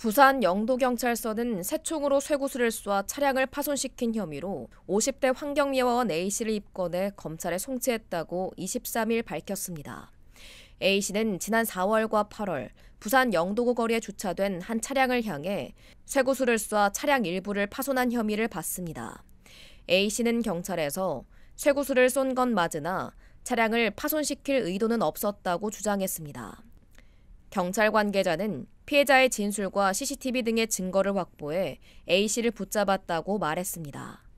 부산 영도경찰서는 새총으로 쇠구슬을 쏘아 차량을 파손시킨 혐의로 50대 환경미화원 A씨를 입건해 검찰에 송치했다고 23일 밝혔습니다. A씨는 지난 4월과 8월 부산 영도구 거리에 주차된 한 차량을 향해 쇠구슬을 쏴 차량 일부를 파손한 혐의를 받습니다. A씨는 경찰에서 쇠구슬을 쏜 건 맞으나 차량을 파손시킬 의도는 없었다고 주장했습니다. 경찰 관계자는 피해자의 진술과 CCTV 등의 증거를 확보해 A씨를 붙잡았다고 말했습니다.